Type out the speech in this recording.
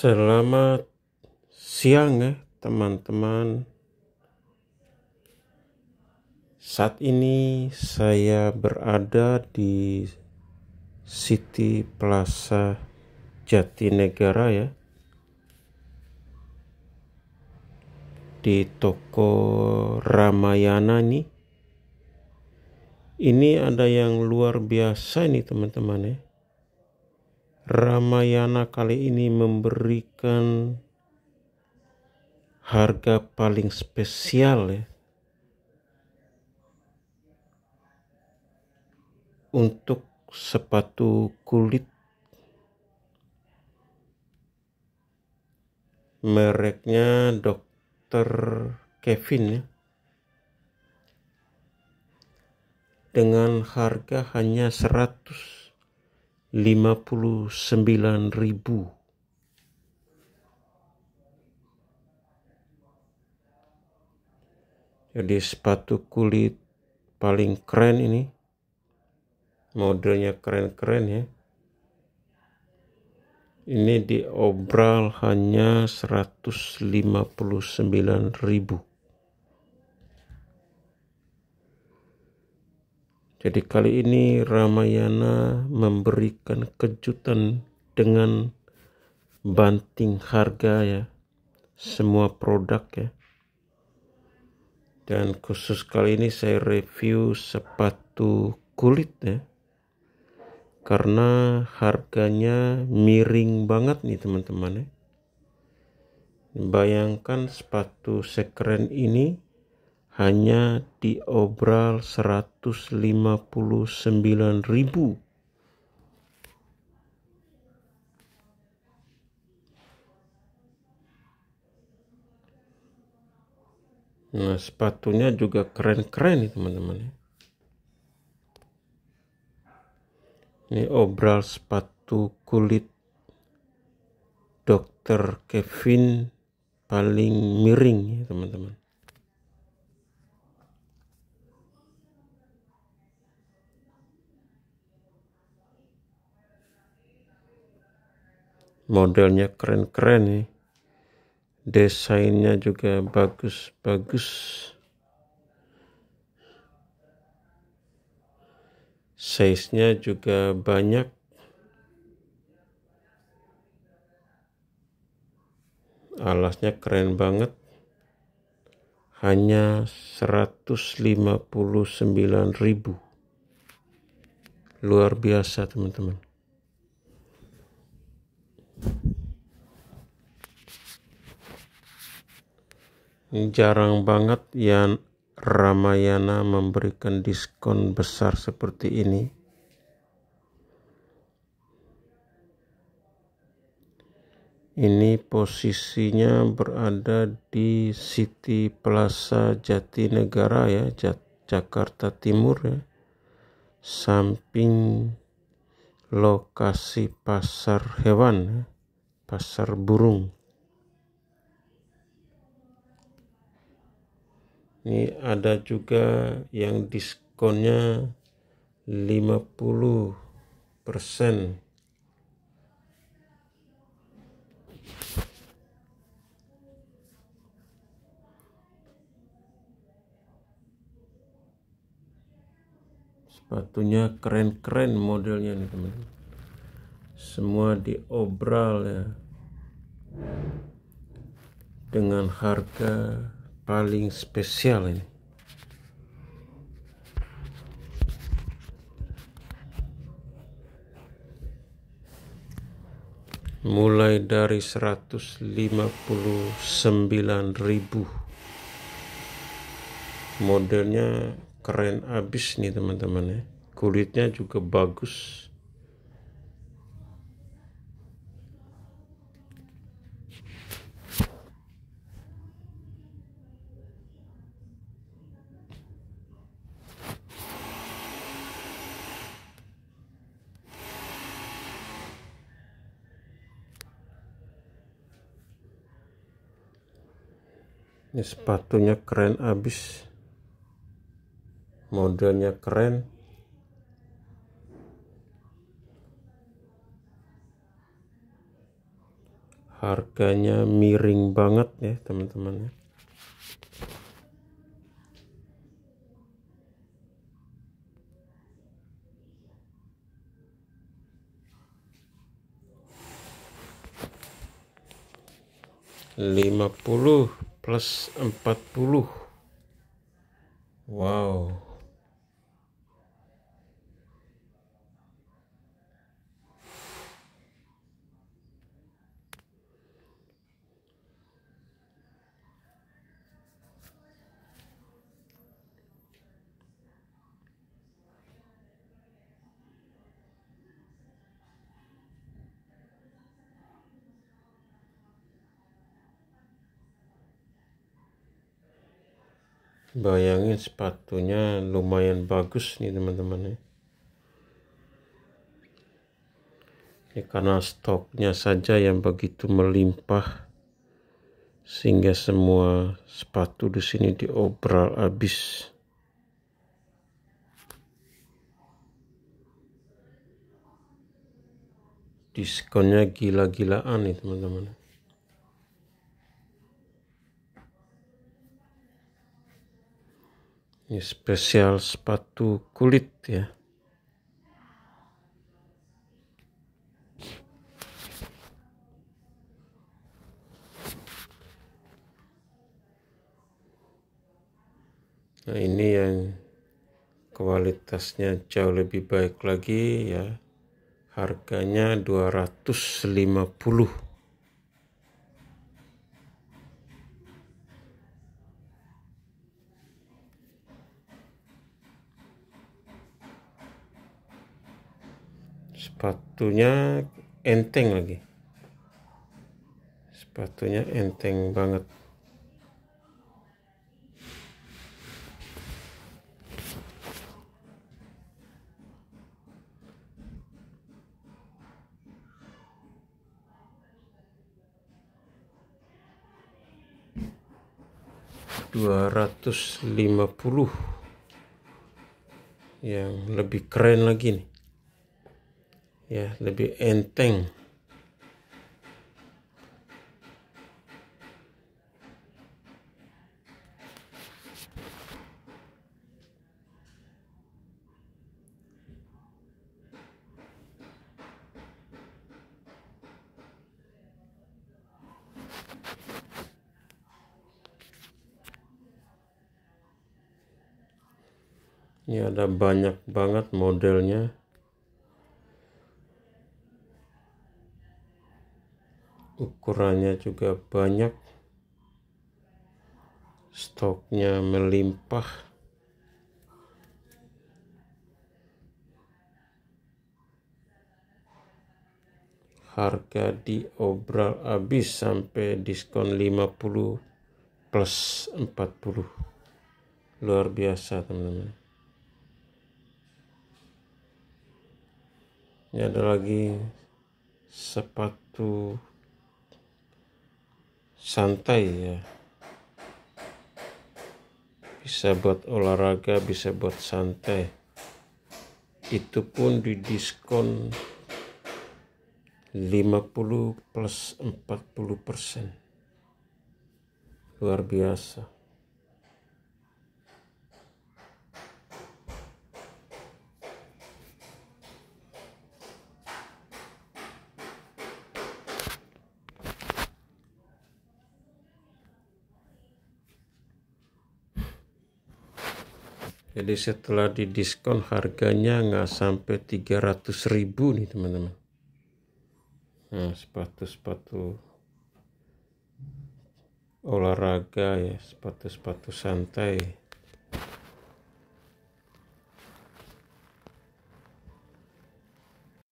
Selamat siang ya teman-teman. Saat ini saya berada di City Plaza Jatinegara ya. Di toko Ramayana nih. Ini ada yang luar biasa nih teman-teman ya Ramayana kali ini memberikan harga paling spesial ya untuk sepatu kulit mereknya Dr. Kevin ya. dengan harga hanya 100 59 ribu. Jadi sepatu kulit paling keren ini. Modelnya keren-keren ya. Ini diobral hanya 159 ribu. Jadi kali ini Ramayana memberikan kejutan dengan banting harga ya semua produk ya. Dan khusus kali ini saya review sepatu kulit ya. Karena harganya miring banget nih teman-teman ya. Bayangkan sepatu sekeren ini hanya diobral 159 ribu. Nah, sepatunya juga keren-keren nih teman-teman. Ini obral sepatu kulit Dr. Kevin paling miring nih teman-teman. modelnya keren-keren nih desainnya juga bagus-bagus size-nya juga banyak alasnya keren banget hanya 159.000 luar biasa teman-teman Jarang banget yang Ramayana memberikan diskon besar seperti ini. Ini posisinya berada di City Plaza Jatinegara ya, Jakarta Timur ya. Samping lokasi pasar hewan, ya, pasar burung. ini ada juga yang diskonnya 50 persen sepatunya keren-keren modelnya nih teman-teman semua diobral ya dengan harga paling spesial ini mulai dari 159.000. modelnya keren abis nih teman-teman ya kulitnya juga bagus ini sepatunya keren abis modelnya keren harganya miring banget ya teman-teman ya lima puluh plus 40 wow bayangin sepatunya lumayan bagus nih teman-teman ya ini karena stoknya saja yang begitu melimpah sehingga semua sepatu di sini diobral habis diskonnya gila-gilaan nih teman-teman ini spesial sepatu kulit ya Nah, ini yang kualitasnya jauh lebih baik lagi ya. Harganya 250. sepatunya enteng lagi sepatunya enteng banget dua ratus lima puluh yang lebih keren lagi nih ya lebih enteng Ini ada banyak banget modelnya. ukurannya juga banyak stoknya melimpah harga di obral habis sampai diskon 50 plus 40 luar biasa teman-teman ini ada lagi sepatu santai ya bisa buat olahraga bisa buat santai itu pun di diskon 50 plus 40 persen luar biasa Jadi setelah didiskon harganya nggak sampai 300 ribu nih teman-teman. Nah sepatu-sepatu olahraga ya, sepatu-sepatu santai.